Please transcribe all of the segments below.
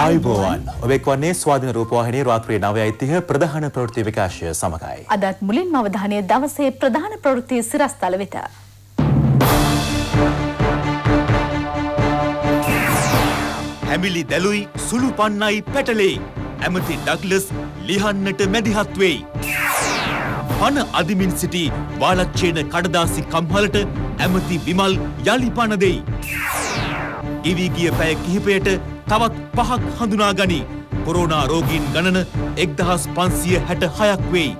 ආයුබෝවන් ඔබ එක්වන්නේ ස්වාධීන රූපවාහිනී රාත්‍රී 9:30 ප්‍රධාන ප්‍රවෘත්ති විකාශය සමගයි. අදත් මුලින්ම අවධානය දවසේ ප්‍රධාන ප්‍රවෘත්ති සිරස්තල වෙත. හැමිලි දැලුයි සුළු පන්නයි පැටලෙයි. ඇමති ඩග්ලස් ලිහන්නට මැදිහත් වෙයි. පන අදිමින් සිටි වාලච්චේන කඩදාසි කම්හලට ඇමති විමල් යලි පණ දෙයි. ඉවිගිය පැය කිහිපයට තවත් පහක් හඳුනා ගනී. කොරෝනා රෝගීන් ගණන එක්දහස් පන්සිය හැට හයක් වෙයි.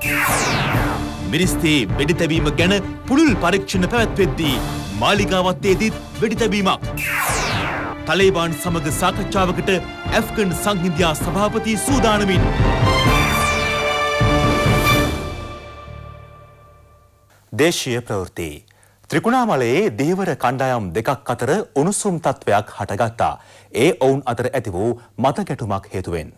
මිනිස්තේ වෙඩිතැවීම ගැන පුළුල් පරීක්ෂණ පැවැත්වෙද්දී මාලිගාවත්තේදීත් වෙඩිතැබීමක්. තලේබාන් සමග සාකච්ඡාවකට ඇෆ්කන් සංහින්දයා සභාපති සූදානමින්. දේශීය ප්‍රවෘති. ත්‍රිකුණාමලයේ දේවර කණ්ඩායම් දෙකක් අතර උණුසුම් තත්ත්වයක් හටගත්තා. ඒ ඔවුන් අතර ඇති වූ මත ගැටුමක් හේතුවෙන්.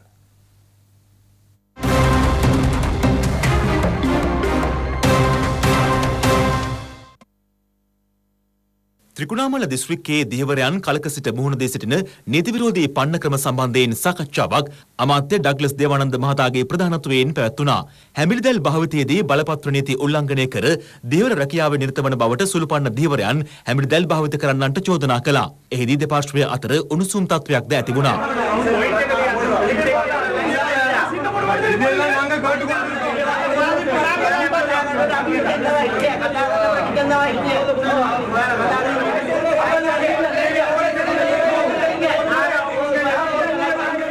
ත්‍රිකුණාමල දිස්ත්‍රික්කයේ දියවරයන් කලක සිට මුහුණ දී සිටින නීති විරෝධී පන්න ක්‍රම සම්බන්ධයෙන් සාකච්ඡාවක් අමාත්‍ය ඩග්ලස් දේවානන්ද මහතාගේ ප්‍රධානත්වයෙන් පැවැත්වුණා. හැමිලිදැල් භාවිතයේදී බලපත්‍ර නීති උල්ලංඝනය කර දියවර රැකියාවේ නිරත වන බවට සුළුපන්න දියවරයන් හැමිලිදැල් භාවිත කරන්නන්ට චෝදනා කළා. එහිදී දෙපාර්ශ්වය අතර උණුසුම් තත්වයක්ද ඇති වුණා.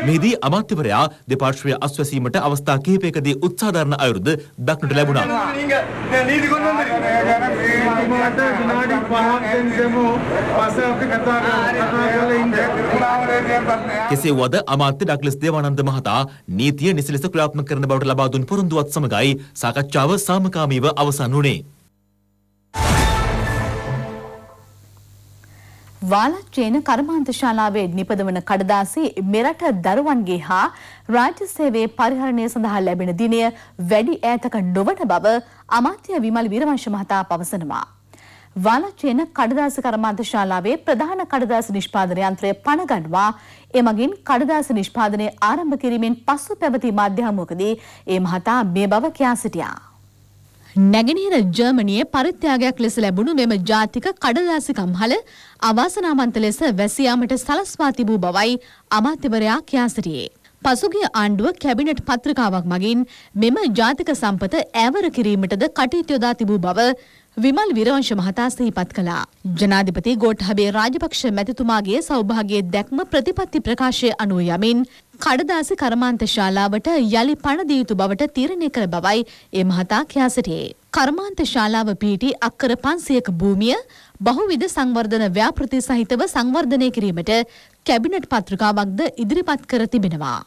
මෙහිදී අමාත්‍යවරයා දෙපාර්ශ්වය අස්වැසීමට අවස්ථා කිහිපයකදී උත්සාහ දරන අයුරුද දක්නට ලැබුණා. කෙසේ වුවද අමාත්‍ය ඩග්ලස් දේවානන්ද මහතා නීතිය නිසි ලෙස ක්‍රියාත්මක කරන බවට ලබා දුන් පොරොන්දුවත් සමගයි සාකච්ඡාව සාමකාමීව අවසන් වුණේ. වාලච්චේන කර්මාන්ත ශාලාවේ නිපදවන කඩදාසි මෙරට දරුවන්ගේ හා රාජ්‍ය සේවයේ පරිහරණය සඳහා ලැබෙන දිනය වැඩි ඈතක නොවන බව අමාත්‍ය විමල් වීරවංශ මහතා පවසනවා. වාලච්චේන කඩදාසි කර්මාන්ත ශාලාවේ ප්‍රධාන කඩදාසි නිෂ්පාදන යන්ත්‍රය පණගන්වා එමගින් කඩදාසි නිෂ්පාදනය ආරම්භ කිරීමෙන් පසු පැවති මාධ්‍ය හමුවකදී ඒ මහතා මේ බව කියා සිටියා. නැගෙනහිර ජර්මනියේ පරිත්‍යාගයක් ලෙස ලැබුණු මෙම ජාතික කඩදාසිකම් හල අවාසනාවන්ත ලෙස වැසියාමට සලස්වා තිබූ බවයි අමාත්‍යවරයා කියා සිටියේ. පසුගිය ආණ්ඩුව කැබිනට් පත්‍රිකාවක් මගින් මෙම ජාතික සම්පත ඈවර කිරීමටද කටයුතු යොදා තිබූ බව විමල් විරවංශ මහතා සිහිපත් කළා. ජනාධිපති ගෝඨාභය රාජපක්ෂ මැතිතුමාගේ සෞභාගයේ දැක්ම ප්‍රතිපත්ති ප්‍රකාශය අනුව යමින් කඩදාසි කර්මාන්ත ශාලාවට යළි පණදිය යුතු බවට තීරණය කළ බවයි ඒ මහතා කියා සිටියේ. කර්මාන්ත ශාලාව පිහිටි අක්කර 500ක භූමිය බහුවිධ සංවර්ධන ව්‍යාපෘති සහිතව සංවර්ධනය කිරීමට කැබිනට් පත්‍රිකාවක්ද ඉදිරිපත් කර තිබෙනවා.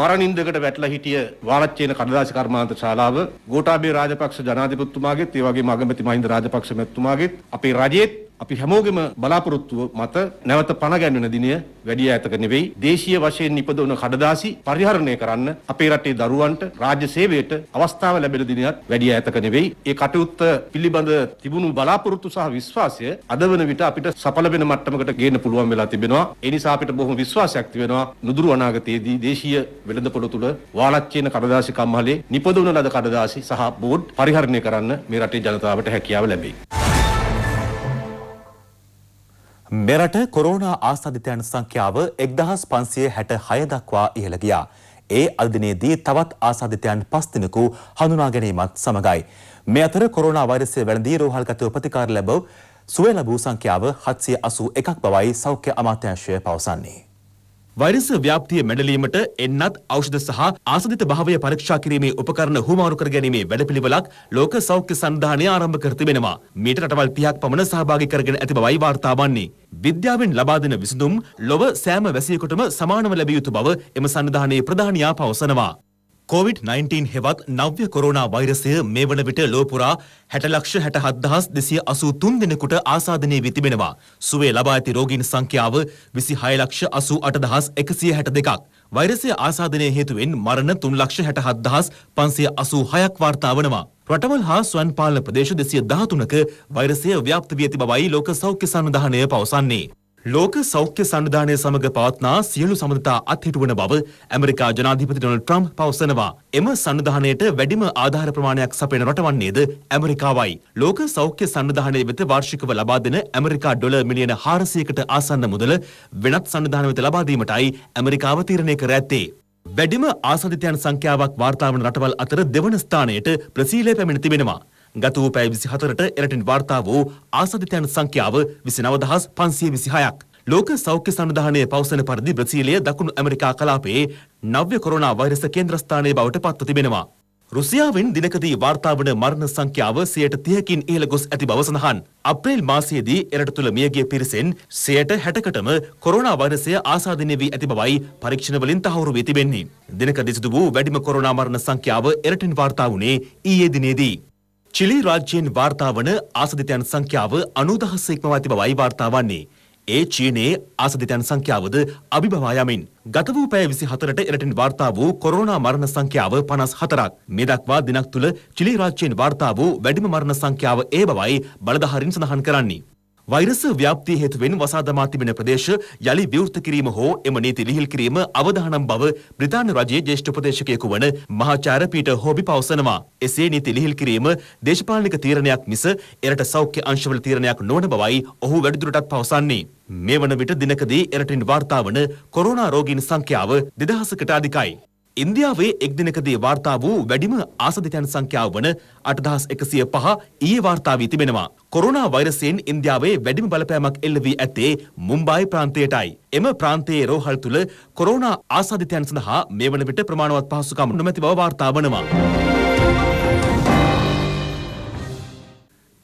මරණින්දකට වැටලා හිටිය වාලච්චේන කඩදාසි කර්මාන්ත ශාලාව ගෝඨාභය රාජපක්ෂ ජනාධිපතිතුමාගෙත් ඒ වගේම අගමැති මහින්ද රාජපක්ෂ මැතිතුමාගෙත් අපේ රජයේත් අපි හැමෝගෙම බලාපොරොත්තුව මත නැවත පණ ගැන්වෙන දිනය වැඩි ඈතක නෙවෙයි දේශීය වශයෙන් නිපදවන කඩදාසි පරිහරණය කරන්න අපේ රටේ දරුවන්ට රාජ්‍ය සේවයට අවස්ථාව ලැබෙන දිනයත් වැඩි ඈතක නෙවෙයි ඒ කටයුත්ත පිළිබඳ තිබුණු බලාපොරොත්තු සහ විශ්වාසය අද වන විට අපිට සඵල වෙන මට්ටමකට ගේන්න පුළුවන් වෙලා තිබෙනවා ඒ නිසා අපිට බොහොම විශ්වාසයක් තිබෙනවා නුදුරු අනාගතයේදී දේශීය වෙළඳපොළ තුළ වාලච්චේන කඩදාසි කම්හලේ නිපදවන ලද කඩදාසි සහ බෝඩ් පරිහරණය කරන්න මේ රටේ ජනතාවට හැකියාව ලැබෙයි මෙරට කොරෝනා ආසාධිතයන් සංඛ්‍යාව 1566 දක්වා ඉහළ ගියා. ඒ අදිනේදී තවත් ආසාධිතයන් 5 දිනකු හඳුනා ගැනීමත් සමගයි. මේ අතර කොරෝනා වෛරසය වැළඳී රෝහල්ගතව ප්‍රතිකාර ලැබව සුවය ලැබූ සංඛ්‍යාව 781ක් බවයි සෞඛ්‍ය අමාත්‍යාංශය පවසන්නේ. වෛරස ව්‍යාප්තිය මැඩලීමට එන්නත් ඖෂධ සහ ආසදිත භාවය පරීක්ෂා කිරීමේ උපකරණ හුවමාරු කර ගැනීමේ වැඩපිළිවෙලක් ලෝක සෞඛ්‍ය සංවිධානය ආරම්භ කර තිබෙනවා. මීට රටවල් 30ක් පමණ සහභාගී කරගෙන ඇති බවයි වාර්තා වන්නේ. විද්‍යාවෙන් ලබා දෙන විසඳුම් ලොව සෑම වැසියෙකුටම සමානව ලැබිය යුතු බව එම සංවිධානයේ ප්‍රධානියා පවසනවා. COොVID-19 හෙවත් නව්‍ය කොරෝනා වෛරසය මේ වන විට ලෝපුරා හැට ලක්ෂ හැට හත්දහස් දෙසිය අසූ තුන් දෙනෙකුට ආසාධනය විතිබෙනවා. සුවේ ලබා ඇති රෝගීන් සංඛ්‍යාව විසි හයලක්ෂ අසූ අටදහස් එකසිය හැට දෙකක්. වෛරසය ආසාධනය හේතුවෙන් මරණ තුන් ලක්ෂ හැට හත්දහස් පන්සිය අසූ හයක් වාර්තා වනවා. රටවල් හා ස්වන් පාලන ප්‍රදේශ දෙසිය දහතුනක වෛරසය ව්‍යාප්ත වී ඇති බවයි ලෝක සෞඛ්‍ය සන්ධානය පවසන්නේ. ලෝක සෞඛ්‍ය සණධානය සමඟ පවත්නා සියලු සමඳතා අත්හිටුවන බව ඇමරිකා ජනාධිපති ඩොනල් ට්‍රම්ප් පවසනවා. එම සණධානයට වැඩිම ආධාර ප්‍රමාණයක් සපයන රටවන්නේද ඇමරිකාවයි. ලෝක සෞඛ්‍ය සණධානය වෙත වාර්ෂිකව ලබා දෙන ඇමරිකා ඩොල මිලියන 400කට ආසන්න මුදල වෙනත් සණධාන වෙත ලබා දීමටයි ඇමරිකාව තීරණය කර ඇත්තේ. වැඩිම ආසාදිතයන් සංඛ්‍යාවක් වාර්තා වන රටවල් අතර දෙවන ස්ථානයට බ්‍රසීලය පැමිණ තිබෙනවා. ගත වූ පැය 24ට එරටින් වාර්තා වූ ආසාදිතයන් සංඛ්‍යාව 29526ක්. ලෝක සෞඛ්‍ය සන්ධානය පවසන පරිදි බ්‍රසීලය දකුණු ඇමරිකා කලාපයේ නව්‍ය කොරනා වෛරස කේන්ද්‍රස්ථානය බවට පත්ව තිබෙනවා. රුසියාවෙන් දිනකදී වාර්තාාවන මරණ සංඛ්‍යාව සයට තියකින් ඒල ගොස් ඇති බව සඳහන්. අප්‍රේල් මාසයේදී එරට තුළ මියගේ පිරිසෙන් සයට හැටකටම කොරනා වෛරසය ආසාධනය වී ඇති බවයි පරීක්ෂණවලින් තහවුරු වී තිබෙන්නේ. දිනකදී සිදු වූ වැඩිම කොරනා මරණ සංඛ්‍යාව එරටින් වාර්තා වුණේ ඊයේ දිනේදී. චිලි රාජ්‍යයෙන් වාර්තාාවන ආසධිතයන් සංඛ්‍යාව අනුදහස ඉක්මවා ඇති බවයි වාර්තා වන්නේ. ඒ චීනයේ ආසධිතයන් සංඛ්‍යාවද අභිභවායමින්. ගත වූ පැය විසි හතරට එරටින් වාර්තා වූ කොරෝනා මරණ සංඛ්‍යාව පනස් හතරක්. මේ දක්වා දිනක් තුළ චිලි රාජ්‍යයෙන් වාර්තා වූ වැඩිම මරණ සංඛ්‍යාව ඒ බවයි බලධහරින් සඳහන් කරන්නේ. වෛරස ව්‍යාප්තිය හේතුවෙන් වසාදමා තිබෙන ප්‍රදේශ යළි විවෘත කිරීම හෝ එම නීති ලිහිල් කිරීම අවදානම් බව බ්‍රිතාන්‍ය රජයේ ජ්‍යෙෂ්ඨ උපදේශකයෙකු වන මහාචාර්ය පීටර් හෝබි පවසනවා. එසේ නීති ලිහිල් කිරීම දේශපාලනික තීරණයක් මිස එරට සෞඛ්‍ය අංශවල තීරණයක් නොවන බවයි ඔහු වැඩිදුරටත් පවසන්නේ. මේ වන විට දිනකදී එරටින් වාර්තා වන කොරෝනා රෝගීන් සංඛ්‍යාව 2000කට අධිකයි. ඉන්දියාවේ එක් දිනකදී වාර්තා වූ වැඩිම ආසදිතයන් සංඛ්‍යාව වන 8105 ඊයේ වාර්තා වී තිබෙනවා. කොරෝනා වෛරසයෙන් ඉන්දියාවේ වැඩිම බලපෑමක් එල්ල වී ඇත්තේ මුම්බායි ප්‍රාන්තයටයි. එම ප්‍රාන්තයේ රෝහල් තුල කොරෝනා ආසදිතයන් සඳහා මේ වන විට ප්‍රමාණවත් පහසුකම් නොමැති බව වාර්තා වනවා.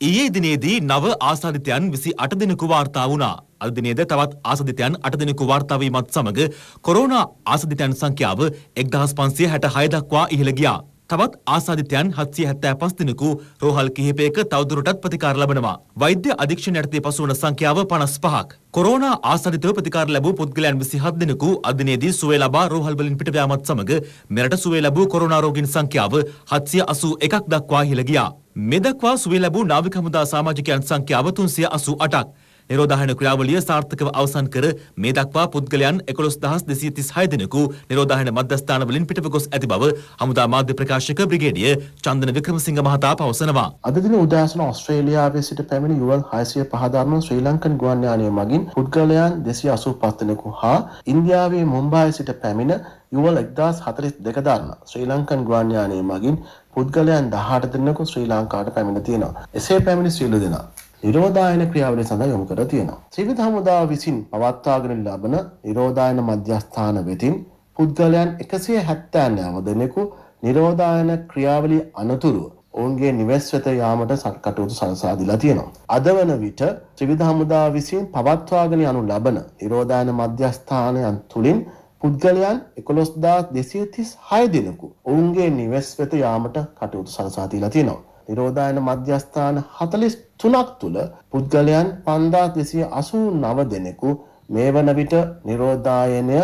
ඊයේ දිනේදී නව ආසාධිතයන් 28 දෙනෙකු වාර්තා වුණා. අද දිනේද තවත් ආසදිතයන් 8 දෙනෙකු වාර්තා වීමත් සමග කොරෝනා ආසදිතයන් සංඛ්‍යාව 1566 දක්වා ඉහළ ගියා. තවත් ආසාධිතයන් 775 දිනකු රෝහල් කිහිපයක තවදුරටත් ප්‍රතිකාර ලබනවා. වෛද්‍ය අධීක්ෂණ යටතේ පසු වන සංඛ්‍යාව 55ක්. කොරෝනා ආසාධිතව ප්‍රතිකාර ලැබූ පුද්ගලයන් 27 දිනකු අදිනේදී සුවය ලබා රෝහල් වලින් පිට යාමත් සමග මෙරට සුවය ලැබූ කොරෝනා රෝගීන් සංඛ්‍යාව 781ක් දක්වා ඉහළ ගියා. මෙදක්වා සුවය ලැබූ නාවික හමුදා සමාජිකයන් සංඛ්‍යාව 388ක්. නිරෝධායන ක්‍රියාවලිය සාර්ථකව අවසන් කර මේ දක්වා පුද්ගලයන් 11236 දෙනෙකු නිරෝධායන මධ්‍යස්ථානවලින් පිටව ගොස් ඇති බව හමුදා මාධ්‍ය ප්‍රකාශක බ්‍රිගේඩිය චන්දන වික්‍රමසිංහ මහතා පවසනවා. අද දින උදෑසන ඕස්ට්‍රේලියාවේ සිට පැමිණි යුවල් 605 දරන ශ්‍රී ලංකන් ගුවන් යානය මගින් පුද්ගලයන් 285 දෙනෙකු හා ඉන්දියාවේ මුම්බායි සිට පැමිණ යුවල් 1042 දරන ශ්‍රී ලංකන් ගුවන් යානය මගින් පුද්ගලයන් 18 දෙනෙකු ශ්‍රී ලංකාවට පැමිණ තියෙනවා. එසේ පැමිණි සියලු දෙනා නිරෝධායන ක්‍රියාවලිය සඳහා යොමු කර තියෙනවා. ත්‍රිවිධ හමුදා විසින් පවත්වාගෙන ලබන නිරෝධායන මධ්‍යස්ථාන වෙතින් පුද්ගලයන් 179 දෙනෙකු නිරෝධායන ක්‍රියාවලිය අනතුරුව ඔවුන්ගේ නිවෙස් වෙත යාමට සත්කටයුතු සලසා දීලා තියෙනවා. අද වන විට ත්‍රිවිධ හමුදා විසින් පවත්වාගෙන යනු ලබන නිරෝධායන මධ්‍යස්ථානයන් තුලින් පුද්ගලයන් 11236 දෙනෙකු ඔවුන්ගේ නිවෙස් වෙත යාමට කටයුතු සලසා දීලා තියෙනවා. නිරෝධායන මධ්‍යස්ථාන 43ක් තුල පුද්ගලයන් 5289 දෙනෙකු මේ වන විට නිරෝධායනය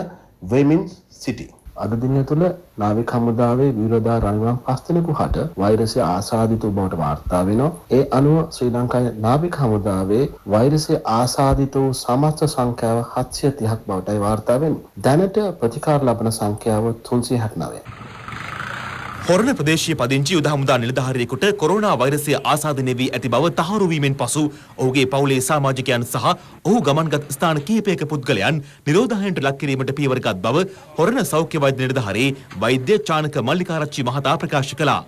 වෙමින් සිටි. අද දින තුළ නාවික හමුදාවේ විරෝධා රණවම් පස් දෙනෙකු හට වෛරසය ආසාදිත වූ බවට වාර්තා වෙනවා. ඒ අනුව ශ්‍රී ලංකාවේ නාවික හමුදාවේ වෛරසය ආසාදිත වූ සමස්ත සංඛ්‍යාව 730ක් බවටයි වාර්තා වෙන්නේ. දැනට ප්‍රතිකාර ලබන සංඛ්‍යාව 369. හොරණ ප්‍රදේශීය පදිංචි යුද හමුදා නිලධාරියෙකුට කොරෝනා වෛරසය ආසාදනය වී ඇති බව තහවුරු වීමෙන් පසු ඔහුගේ පවුලේ සමාජිකයන් සහ ඔහු ගමන්ගත් ස්ථාන කිහිපයක පුද්ගලයන් නිරෝධායනට ලක් කිරීමට පියවරගත් බව හොරණ සෞඛ්‍ය වෛද්‍ය නිලධාරී වෛද්‍ය චානක මල්ලිකාරච්චි මහතා ප්‍රකාශ කළා.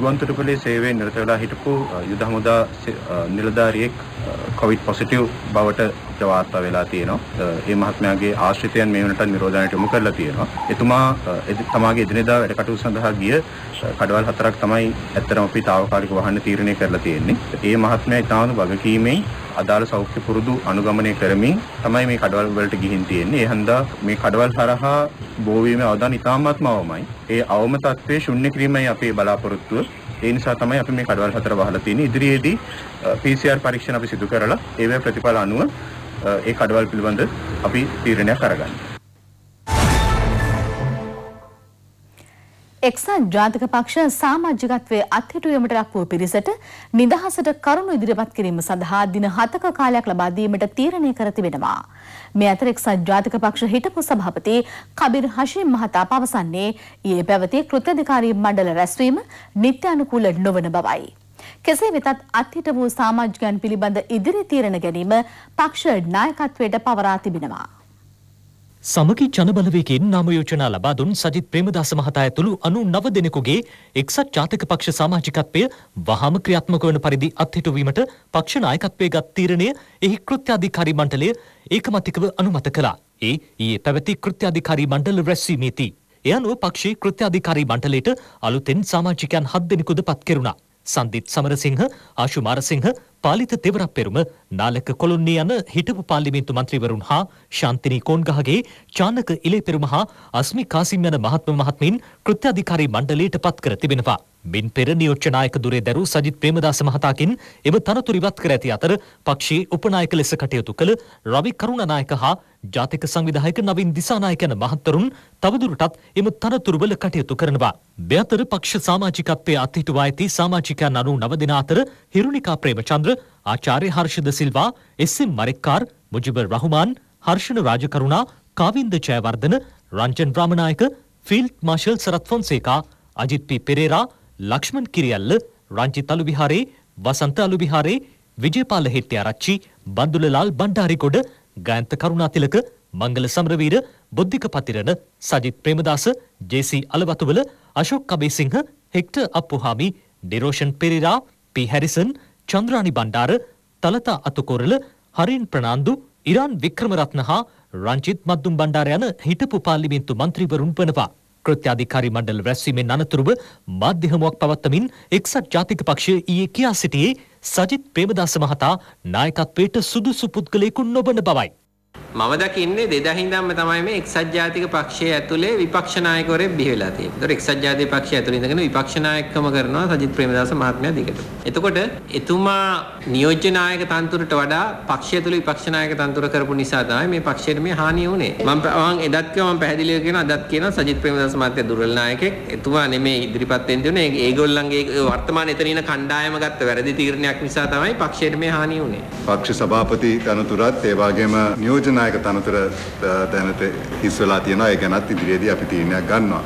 ගුවන්තොටුපළේ සේවයෙන් නිරත වෙලා හිටපු යුද හමුදා නිලධාරියෙක් කොවිඩ් පොසිටිව් බවට වාර්තා වෙලා තියෙනවා. ඒ මහත්මයාගේ ආශ්‍රිතයන් මේ වෙනට නිරෝධනයට යොමු කරලා තියෙනවා. එතුමා තමාගේ එදිනෙදා වැඩ කටයුතු සඳහා ගිය කඩවල් හතරක් තමයි ඇත්තටම අපි తాවකාලික වාහන තීරණය කරලා තියෙන්නේ. ඒ මහත්මයා ඉතාම වගකීමේ අදාළ සෞඛ්‍ය පුරුදු අනුගමනය කරමින් තමයි මේ කඩවල් වලට ගිහින් තියෙන්නේ. ඒ හන්දා මේ කඩවල් හරහා බෝවීමේ අවධානය ඉතාමත්ම අවමයි. ඒ අවම තත්ත්වයේ ශුන්‍ය කිරීමයි අපේ බලාපොරොත්තුව. ඒ නිසා තමයි අපි මේ කඩවල හතර වහලා තියෙන්නේ. ඉදිරියේදී PCR පරීක්ෂණ අපි සිදු කරලා ඒවැ ප්‍රතිඵල අනුව ඒ කඩවල් පිළිබඳ අපි තීරණයක් අරගන්නවා. එක්සත් ජාතික පක්ෂ සාමාජිකත්වයේ අත්හිටුවීමට ලක් වූ පිරිසට නිදහසට කරුණු ඉදිරිපත් කිරීම සඳහා දින 7ක කාලයක් ලබා දීමට තීරණය කර තිබෙනවා. මේ අතර එක්සත් ජාතික පක්ෂ හිටපු සභාපති කබිර් හෂීම් මහතා පවසන්නේ ඊයේ පැවති කෘත්‍යධිකාරී මණ්ඩල රැස්වීම නිත්‍යානුකූල නොවන බවයි. කෙසේ වෙතත් අත්හිට වූ සාමාජිකයන් පිළිබඳ ඉදිරි තීරණ ගැනීම පක්ෂ නායකත්වයට පවරා තිබෙනවා. සමගි ජනබලවේකින් නාම යෝජනා ලබා දුන් සජිත් ප්‍රේමදාස මහතා ඇතුළු අනු නව දෙනෙකුගේ එක්සත් ජාතික පක්ෂ සමාජිකත්වය වහාම ක්‍රියාත්මක වන පරිදි අත්හිටුවීමට පක්ෂ නායකත්වයේ ගත් තීරණය එහි කෘත්‍යාධිකාරී මණ්ඩලය ඒකමතිකව අනුමත කළා. ඒ ඊයේ පැවති කෘත්‍යාධිකාරී මණ්ඩල රැස්වීමේදී. එය අනුව පක්ෂයේ කෘත්‍යාධිකාරී මණ්ඩලයට අලුතෙන් සමාජිකයන් හත් දෙනෙකුද පත් කෙරුණා. සන්දිත් සමරසිංහ ආශු මාරසිංහ පාලිත තෙවරප්පෙරුම නාලක කොළුන්නේ යන හිටපු පාර්ලිමේන්තු මන්ත්‍රීවරුන් හා ශාන්තිනී කෝන්ගහගේ චානක ඉලේපෙරුම හා අස්මි කාසිම් යන මහත්ම මහත්මින් කෘත්‍යාධිකාරී මණ්ඩලයට පත් කර තිබෙනවා. මින් පෙර නියෝච්චනායක දුරේ දැරූ සජිත් ප්‍රේමදාස මහතාකින් එම තනතුර ඉවත් කර ඇති අතර පක්ෂයේ උපනායක ලෙස කටයුතු කළ රවි කරුණනායක හා ජාතික සංවිධායක නවින් දිසානායක යන මහත්වරුන් තවදුරටත් එම තනතුරුවල කටයුතු කරනවා. දෙඅතර පක්ෂ සමාජිකත්වයේ අත්හිටුවා ඇති සමාජිකයන් අනු නව දෙනා අතර හිරුණිකා ප්‍රේමචන්ද්‍ර, ආචාර්ය Harsha de Silva, S M. Marikkar, Mujibur Rahuman, Harshana Rajakaruna, Kavinda Jayawardena, Ranjan Ramanayake, field marshal Sarath Fonseka, Ajith P Perera Lakshman Kiriella Ranjith Aluvihare වසන්ත අලු විහාරේ විජයපාල Hettiarachchi බන්දුලලාල් බණ්ඩාරිකොඩ Gayantha Karunathilaka Mangala Samaraweera Buddhika Pathirana Sajith Premadasa J C Alawathuwala Ashok Abeysinghe Hector Appuhamy Diroshan Perera P Harrison Chandrani Bandara Thalatha Atukorale Harin Fernando Eran Wickramaratne හා රංචිත් මද්දුම් බණ්ඩාර යන හිටපු පාර්ලිමේන්තු මන්ත්‍රීවරුන් වනවා. කෘත්‍යාධිකාරි මණ්ඩල රැස්වීමෙන් අනතුරුව මාධ්‍යහමුවක් පවත්වමින් එක්සත් ජාතික පක්ෂය ඊයේ කියා සිටියේ සජිත් ප්‍රේමදාස මහතා නායකත්වයට සුදුසු පුද්ගලයෙකු නොබන බවයි. මම දකින්නේ දෙදහින්දම්ම තමයි මේ එක්සත් ජාතික පක්ෂයේ ඇතුලේ විපක්ෂ නායකවරේ බිහි වෙලා තියෙන්නේ. ඒතොර එක්සත් ජාතික පක්ෂය ඇතුලේ ඉඳගෙන විපක්ෂ නායකකම කරනවා සජිත් ප්‍රේමදාස මහත්මයා දිගට. එතකොට එතුමා නියෝජ්‍ය නායක තන්තුරට වඩා පක්ෂය ඇතුලේ විපක්ෂ නායක තන්තුර කරපු නිසා තමයි මේ පක්ෂයට මේ හානිය වුනේ. මම මම එදත් කිව්වා මම පැහැදිලිව කියනවා අදත් කියනවා සජිත් ප්‍රේමදාස මහත්මයා දුර්වල නායකෙක්. එතුමා නෙමේ ඉදිරිපත් වෙන්න තියෙන්නේ. ඒගොල්ලන්ගේ වර්තමාන එතන ඉන්න කණ්ඩායම ගත්ත වැරදි තීරණයක් නිසා තමයි පක්ෂයට මේ හානිය වුනේ. පක්ෂ සභාපති තනතුරත් ඒ වගේම නියෝජ්‍ය පූජ නායක තනතුර දැනට හිස් වෙලා තියෙනවා ඒ ගැනත් ඉදිරියේදී අපි තීරණයක් ගන්නවා.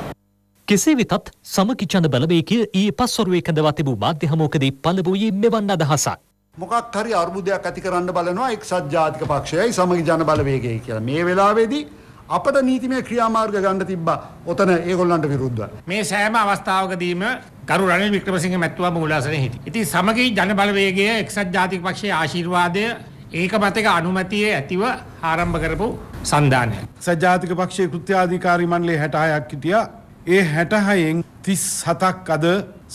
කෙසේ වෙතත් සමකිචන්ද බලවේගය ඊයේ පස්වරුවේ කඳවා තිබූ මාධ්‍ය හමුවකදී පළ වූයේ මෙවන් අදහසක්. මොකක් හරි අර්බුදයක් ඇති කරන්න බලනවා එක්සත් ජාතික පක්ෂයයි සමගි ජන බලවේගය කියලා. මේ වෙලාවේදී අපට නීතිමය ක්‍රියාමාර්ග ගන්න තිබ්බා. ඔතන ඒගොල්ලන්ට විරුද්ධව. මේ සෑම අවස්ථාවකදීම ගරු රනිල් වික්‍රමසිංහ මැතිතුමා මූලාසනයේ හිටියේ. ඉතින් සමගි ජන බලවේගය එක්සත් ජාතික පක්ෂයේ ආශිර්වාදය ඒක මතක අනුමැතියේ ඇතිව ආරම්භ කරපු සන්ධානය. සජාතික පක්ෂයේ කෘත්‍යාධිකාරී මණ්ඩලයේ 66ක් හිටියා. ඒ 66න් 37ක් අද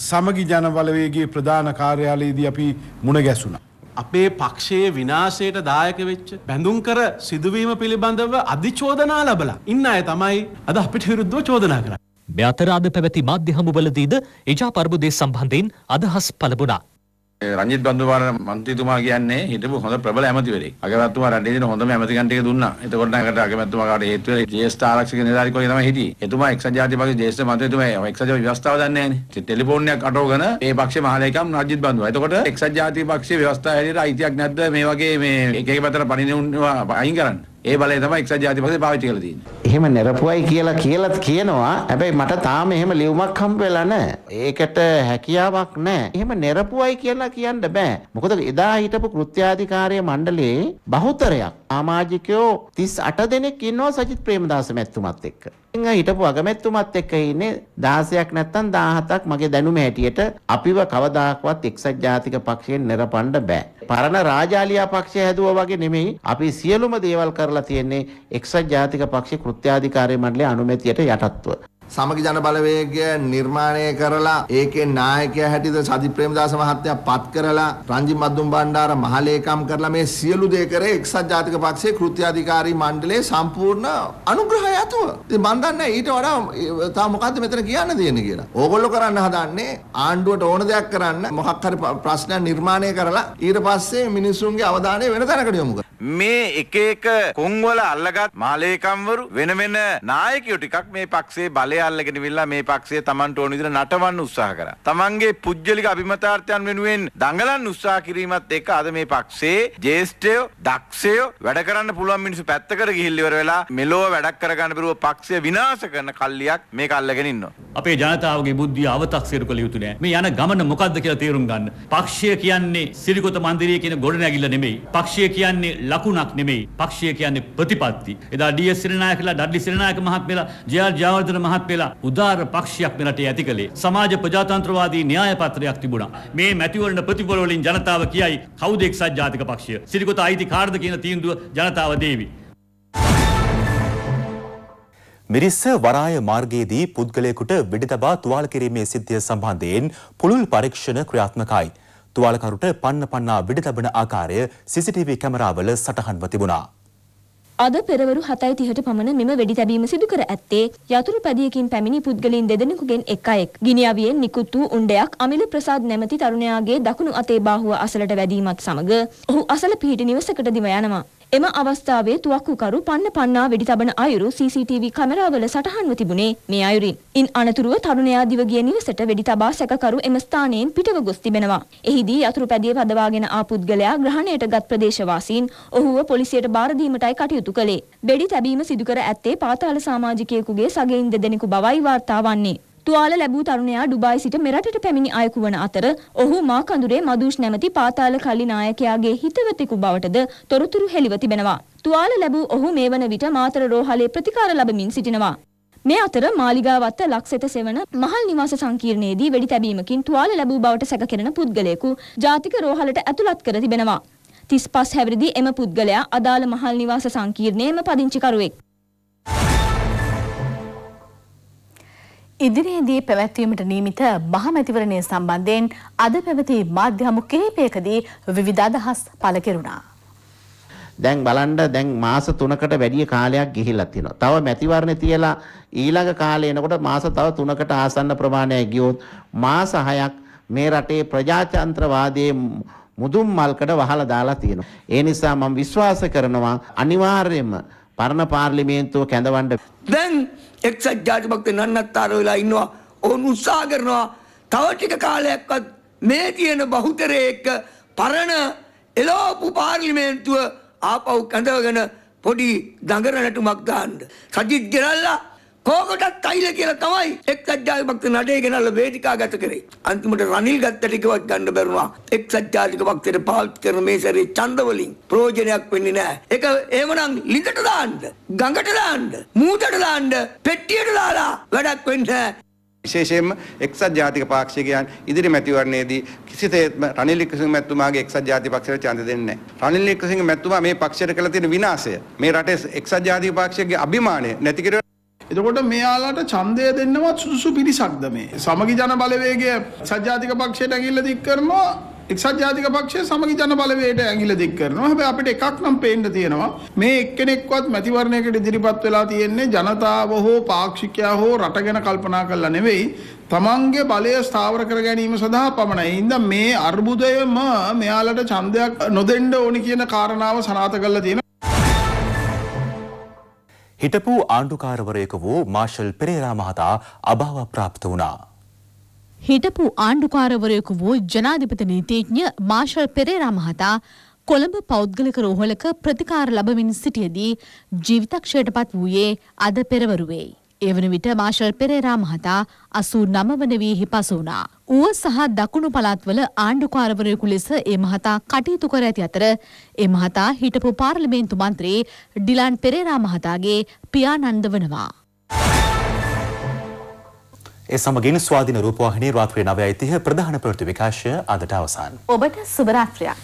සමගි ජනබලවේගයේ ප්‍රධාන කාර්යාලයේදී අපි මුණ ගැසුණා. අපේ පක්ෂයේ විනාශයට දායක වෙච්ච බැඳුම් කර සිදුවීම පිළිබඳව අධිචෝදනා ලබලා ඉන්න අය තමයි අද අපිට විරුද්ධව චෝදනා කරන්නේ. මෙතර අද පැවති මාධ්‍ය හමුවලදීද එජා පර්බුදේ සම්බන්ධයෙන් අදහස් පළබුණා. රංජිත් බන්දුපාල මන්ත්‍රීතුමා කියන්නේ හිටපු හොඳ ප්‍රබල ඇමතිවරයෙක්. අගමැතිතුමා රටේ දෙන හොඳම ඇමති කන්ටේක දුන්නා. එතකොට නම් ඒකට අගමැතිතුමා කාට හේතු වෙලා ජේෂ්ඨ ආරක්ෂක නිලධාරිකෝ තමයි හිටියේ. එතුමා එක්සත් ජාතික පක්ෂයේ ජේෂ්ඨ මන්ත්‍රීතුමා එක්සත් ජාතික ව්‍යවස්ථාව දන්නේ නැහනේ. ටෙලිෆෝන් එකක් අටවගෙන මේ පක්ෂේ මහලේකම් රංජිත් බන්දුවා. එතකොට එක්සත් ජාතික පක්ෂයේ ව්‍යවස්ථාව හැටියට අයිතියක් නැද්ද මේ වගේ මේ එක එක පැත්තට පණින උන්ව අයින් කරන්න? ඒ බලය තමයි එක්සත් ජාතිපතිය පාවිච්චි කරලා තියෙන්නේ. එහෙම නිරපුවයි කියලා කියලාත් කියනවා. හැබැයි මට තාම එහෙම ලියුමක් හම්බ වෙලා නැහැ. ඒකට හැකියාවක් නැහැ. එහෙම නිරපුවයි කියලා කියන්න බෑ. මොකද එදා හිටපු කෘත්‍යාධිකාරී මණ්ඩලයේ බහුතරයක් සමාජිකයෝ 38 දෙනෙක් ඉන්නවා සජිත් ප්‍රේමදාස මැතිතුමත් එක්ක. ඉතින් හිටපු අගමැතිතුමත් එක්ක ඉන්නේ 16ක් නැත්නම් 17ක් මගේ දැනුම හැටියට අපිව කවදාකවත් එක්සත් ජාතික පක්ෂයෙන් නිරපන්න බෑ. පරණ රාජාලියා පක්ෂය හැදුවා වගේ නෙමෙයි අපි සියලුම දේවල් කරලා කරලා තියෙන්නේ එක්සත් ජාතික පක්ෂේ කෘත්‍යාධිකාරී මණ්ඩලයේ අනුමැතියට යටත්ව. සමගි ජන බලවේගය නිර්මාණය කරලා ඒකේ නායකයා හැටියට සජිත් ප්‍රේමදාස මහත්තයා පත් කරලා රංජි මද්දුම් බණ්ඩාර මහලේකම් කරලා මේ සියලු දේ කරේ එක්සත් ජාතික පක්ෂයේ කෘත්‍යාධිකාරී මණ්ඩලයේ සම්පූර්ණ අනුග්‍රහය ඇතුව. ඉතින් මම දන්නේ ඊට වඩා තා මොකද්ද මෙතන කියන්න තියෙන්නේ කියලා. ඕගොල්ලෝ කරන්න හදන්නේ ආණ්ඩුවට ඕන දෙයක් කරන්න මොකක් හරි ප්‍රශ්නයක් නිර්මාණය කරලා ඊට පස්සේ මිනිසුන්ගේ අවධානය වෙන තැනකට යොමු කරනවා. මේ එක එක කොන්වල අල්ලගත් මහලේකම්වරු වෙන වෙන නායකයෝ ටිකක් මේ පක්ෂයේ බලය බලය අල්ලගෙන විල්ලා මේ පක්ෂය Tamanට ඕන විදිහට නටවන්න උත්සාහ කරා. Tamanගේ පුජ්‍යලික අභිමතාර්ථයන් වෙනුවෙන් දඟලන්න උත්සාහ කිරීමත් එක්ක අද මේ පක්ෂයේ ජේෂ්ඨයෝ, දක්ෂයෝ වැඩ කරන්න පුළුවන් මිනිස්සු පැත්තකට ගිහිල්ලා ඉවර වෙලා මෙලොව වැඩක් කරගන්න බැරුව පක්ෂය විනාශ කරන කල්ලියක් මේක අල්ලගෙන ඉන්නවා. අපේ ජනතාවගේ බුද්ධිය අව탁සීරු කළ යුතු නෑ. මේ යන ගමන මොකක්ද කියලා තේරුම් ගන්න. පක්ෂය කියන්නේ සිරිකොත මන්දිරය කියන ගොඩනැගිල්ල නෙමෙයි. පක්ෂය කියන්නේ ලකුණක් නෙමෙයි. පක්ෂය කියන්නේ ප්‍රතිපත්ති. එදා ඩී.එස්. සිරිනායකලා, ඩඩ්ලි සිරිනායක මහත්මයලා, ජේ.ආර්. ජයවර්ධන මහත්මයා පමණක් වෙලා උදාර පක්ෂයක් මෙරට ඇති කළේ. සමාජ ප්‍රජාතන්ත්‍රවාදී න්‍යාය පත්‍රයක් තිබුණා. මේ මැතිවරණ ප්‍රතිඵල වලින් ජනතාව කියයි කවුද එක්සත් ජාතික පක්ෂය? සිරිකොත අයිතිකාරද කියන තීන්දුව ජනතාව දේවි. මිරිස්ස වරාය මාර්ගයේදී පුද්ගලයෙකුට වෙඩි තබා තුවාල කිරීමේ සිද්ධිය සම්බන්ධයෙන් පුළුල් පරීක්ෂණ ක්‍රියාත්මකයි. තුවාලකරුට පන්න පන්නා වෙඩි තබන ආකාරය CCTV කැමරාවල සටහන්ව තිබුණා. අද පෙරවරු 7:30ට පමණ මෙම වෙඩි තැබීම සිදු කර ඇත්තේ යතුරු පැදියකින් පැමිණි පුද්ගලයන් දෙදෙනෙකුගෙන් එකයෙක්. ගිනිඅවියෙන් නිකුත් වූ උණ්ඩයක් අමිල ප්‍රසාද් නැමැති තරුණයාගේ දකුණු අතේ බාහුව අසලට වැදීමත් සමග ඔහු අසල පිහිටි නිවසකට දිව යනවා. එම අවස්ථාවේ තුවක්කුකරු පන්න පන්නා වෙඩි තබන අයුරු CCTV කැමරාවල සටහන්ව තිබුණේ මේ අයුරින්. ඉන් අනතුරුව තරුණයා දිව ගිය නිවසට වෙඩි තබා සැකකරු එම ස්ථානයෙන් පිටව ගොස් තිබෙනවා. එහිදී යතුරු පැදිය පදවාගෙන ආ පුද්ගලයා ග්‍රහණයට ගත් ප්‍රදේශවාසීන් ඔහුව පොලිසියට බාර දීමටයි කටයුතු කළේ. වෙඩි තැබීම සිදු කර ඇත්තේ පාතාල සමාජිකයෙකුගේ සගයින් දෙදෙනෙකු බවයි වාර්තා වන්නේ. තුවාල ලැබූ තරුණයා ඩුබායි සිට මෙරටට පැමිණි අයෙකු වන අතර ඔහු මා කඳුරේ මදූෂ් නැමැති පාතාල කලි නායකයාගේ හිතවතෙකු බවටද තොරතුරු හෙළිව තිබෙනවා. තුවාල ලැබූ ඔහු මේ වන විට මාතර රෝහලේ ප්‍රතිකාර ලබමින් සිටිනවා. මේ අතර මාලිගාවත්ත ලක්සෙත සෙවන මහල් නිවාස සංකීර්ණයේදී වෙඩි තැබීමකින් තුවාල ලැබූ බවට සැකකෙරෙන පුද්ගලයෙකු ජාතික රෝහලට ඇතුළත් කර තිබෙනවා. 35 හැවිරිදි එම පුද්ගලයා අදාළ මහල් නිවාස සංකීර්ණයේම පදිංචිකරුවෙක්. ඉදිරියේදී පැවැත්වීමට නියමිත මහමැතිවරණය සම්බන්ධයෙන් අද පැවති මාධ්‍ය හමු කිහිපයකදී විවිධ අදහස් පළ කෙරුණා. දැන් බලන්න දැන් මාස 3කට වැඩි කාලයක් ගිහිල්ලා තියෙනවා. තව මැතිවරණේ තියලා ඊළඟ කාලේ එනකොට මාස තව 3කට ආසන්න ප්‍රමාණයක් ගියොත් මාස 6ක් මේ රටේ ප්‍රජාතන්ත්‍රවාදයේ මුදුන් මල්කඩ වහලා දාලා තියෙනවා. ඒ නිසා මම විශ්වාස කරනවා අනිවාර්යයෙන්ම පරණ පාර්ලිමේන්තුව කැඳවන්න දැන් එක්සත් ජාතිපක්ෂේ නන්නත්තාරෝ වෙලා ඉන්නවා ඔවුන් උත්සාහ කරනවා තව ටික කාලයක්වත් මේ කියන බහුතරයේ එක්ක පරණ එළවපු පාර්ලිමේන්තුව ආපහු කැඳවගෙන පොඩි දඟර නැටුමක් දාන්න සජිත් ගෙනල්ලා කෝකටත් අයිල කියලා තමයි එක්සත් ජාතික නඩේ ගෙනල්ල වේදිකා ගත කරේ. අන්තිමට රනිල් ගත්තට කිව්වත් ගන්න බැරුණා. එක්සත් ජාතික පක්ෂයට පාවිච්චි කරන මේ සැරේ ඡන්ද වලින් ප්‍රයෝජනයක් වෙන්නේ නැහැ. ඒක එහෙමනම් ලිඳට දාන්න, ගඟට දාන්න, මූතට දාන්න, පෙට්ටියට දාලා වැඩක් වෙන්නේ නැහැ. විශේෂයෙන්ම එක්සත් ජාතික පාක්ෂිකයන් ඉදිරි මැතිවරණයේදී කිසිසේත්ම රනිල් වික්‍රමසිංහ මැතිතුමාගේ එක්සත් ජාතික පක්ෂයට ඡන්ද දෙන්නේ නැහැ. රනිල් වික්‍රමසිංහ මැතිතුමා මේ පක්ෂයට කළ තියෙන විනාශය, මේ රටේ එක්සත් ජාතික පාක්ෂිකගේ අභිමානය නැති එතකොට මෙයාලට ඡන්දය දෙන්නවත් සුදුසු පිරිසක්ද මේ? සමගි ජන බලවේගය සජ්ජාතික පක්ෂයට ඇඟිල්ල දික් කරනවා එක්සත් ජාතික පක්ෂය සමගි ජන බලවේගයට ඇඟිල්ල දික් කරනවා. හැබැයි අපිට එකක් නම් පේන්න තියෙනවා. මේ එක්කෙනෙක්වත් මැතිවරණයකට ඉදිරිපත් වෙලා තියෙන්නේ ජනතාව හෝ පාක්ෂිකයා හෝ රට ගැන කල්පනා කරලා නෙවෙයි. තමන්ගේ බලය ස්ථාවර කර ගැනීම සඳහා පමණයි. ඉතින් මේ අර්බුදයම මෙයාලට ඡන්දයක් නොදෙන්න ඕනි කියන කාරණාව සනාථ කරලා තියෙනවා. හිටපු ආණ්ඩුකාරවරයෙක වූ මාශල් පෙරේරා මහතා අභාව ප්‍රාප්ත වුණා. හිටපු ආණ්ඩුකාරවරයෙකු වූ ජනාධිපති නීතිඥ මාශල් පෙරේරා මහතා කොළඹ පෞද්ගලික රෝහලක ප්‍රතිකාර ලබමින් සිටියදී ජීවිතක්ෂයට පත් වූයේ අද පෙරවරුවේයි. එවන විට මාශල් පෙරේරා මහතා අසූ නමවන වී හිපසුනා. ඌව සහ දකුණු පළාත්වල ආණ්ඩුකාරවරයෙකු ලෙස ඒ මහතා කටයුතු කර ඇති අතර ඒ මහතා හිටපු පාර්ලිමේන්තු මන්ත්‍රී ඩිලාන් පෙරේරා මහතාගේ පියානන්ද වනවා. ඒ සමගින් ස්වාධීන රූපවාහිනී රාත්‍රී 9:30 ප්‍රධාන ප්‍රවෘත්ති විකාශය අදට අවසන්. ඔබට සුබ රාත්‍රියක්.